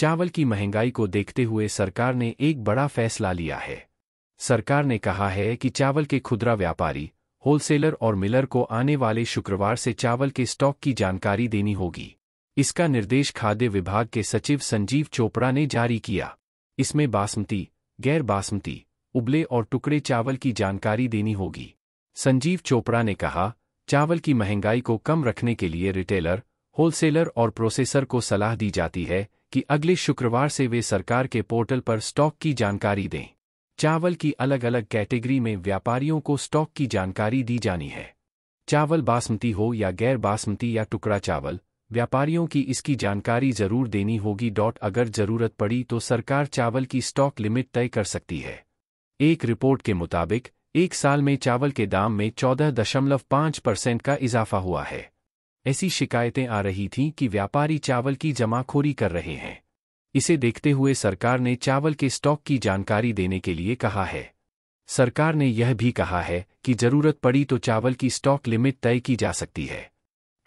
चावल की महंगाई को देखते हुए सरकार ने एक बड़ा फैसला लिया है सरकार ने कहा है कि चावल के खुदरा व्यापारी होलसेलर और मिलर को आने वाले शुक्रवार से चावल के स्टॉक की जानकारी देनी होगी इसका निर्देश खाद्य विभाग के सचिव संजीव चोपड़ा ने जारी किया इसमें बासमती गैर बासमती उबले और टुकड़े चावल की जानकारी देनी होगी संजीव चोपड़ा ने कहा चावल की महंगाई को कम रखने के लिए रिटेलर होलसेलर और प्रोसेसर को सलाह दी जाती है कि अगले शुक्रवार से वे सरकार के पोर्टल पर स्टॉक की जानकारी दें चावल की अलग अलग कैटेगरी में व्यापारियों को स्टॉक की जानकारी दी जानी है चावल बासमती हो या गैर बासमती या टुकड़ा चावल व्यापारियों की इसकी जानकारी जरूर देनी होगी डॉट अगर जरूरत पड़ी तो सरकार चावल की स्टॉक लिमिट तय कर सकती है एक रिपोर्ट के मुताबिक एक साल में चावल के दाम में 14.5 परसेंट का इजाफा हुआ है ऐसी शिकायतें आ रही थीं कि व्यापारी चावल की जमाखोरी कर रहे हैं इसे देखते हुए सरकार ने चावल के स्टॉक की जानकारी देने के लिए कहा है सरकार ने यह भी कहा है कि जरूरत पड़ी तो चावल की स्टॉक लिमिट तय की जा सकती है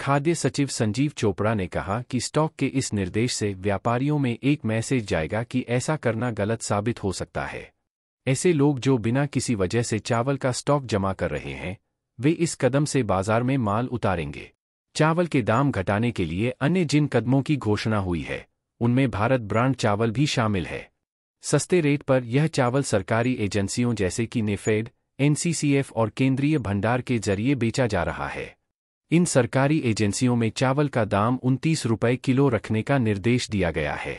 खाद्य सचिव संजीव चोपड़ा ने कहा कि स्टॉक के इस निर्देश से व्यापारियों में एक मैसेज जाएगा कि ऐसा करना गलत साबित हो सकता है ऐसे लोग जो बिना किसी वजह से चावल का स्टॉक जमा कर रहे हैं वे इस कदम से बाजार में माल उतारेंगे चावल के दाम घटाने के लिए अन्य जिन कदमों की घोषणा हुई है उनमें भारत ब्रांड चावल भी शामिल है सस्ते रेट पर यह चावल सरकारी एजेंसियों जैसे कि नेफेड एनसीसीएफ और केंद्रीय भंडार के जरिए बेचा जा रहा है इन सरकारी एजेंसियों में चावल का दाम उनतीस रुपये किलो रखने का निर्देश दिया गया है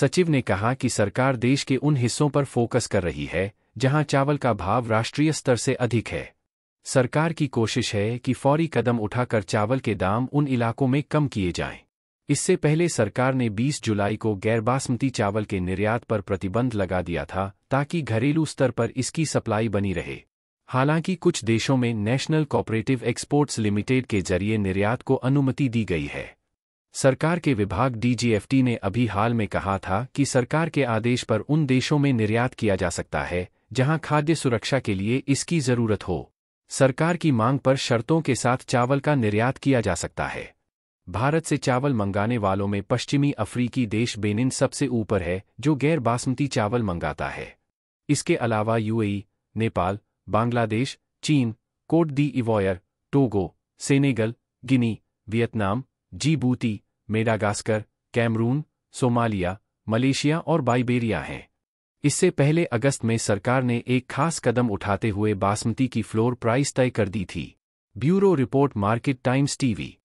सचिव ने कहा कि सरकार देश के उन हिस्सों पर फोकस कर रही है जहां चावल का भाव राष्ट्रीय स्तर से अधिक है सरकार की कोशिश है कि फौरी कदम उठाकर चावल के दाम उन इलाकों में कम किए जाएं। इससे पहले सरकार ने 20 जुलाई को गैर बासमती चावल के निर्यात पर प्रतिबंध लगा दिया था ताकि घरेलू स्तर पर इसकी सप्लाई बनी रहे हालांकि कुछ देशों में नेशनल कॉपरेटिव एक्सपोर्ट्स लिमिटेड के जरिए निर्यात को अनुमति दी गई है सरकार के विभाग डीजीएफटी ने अभी हाल में कहा था कि सरकार के आदेश पर उन देशों में निर्यात किया जा सकता है जहां खाद्य सुरक्षा के लिए इसकी जरूरत हो सरकार की मांग पर शर्तों के साथ चावल का निर्यात किया जा सकता है भारत से चावल मंगाने वालों में पश्चिमी अफ्रीकी देश बेनिन सबसे ऊपर है जो गैर बासमती चावल मंगाता है इसके अलावा यूएई, नेपाल बांग्लादेश चीन Cote d'Ivoire Togo Senegal Guinea Vietnam Djibouti Madagascar Cameroon Somalia Malaysia और बाइबेरिया हैं इससे पहले अगस्त में सरकार ने एक खास कदम उठाते हुए बासमती की फ्लोर प्राइस तय कर दी थी bureau report Market Times TV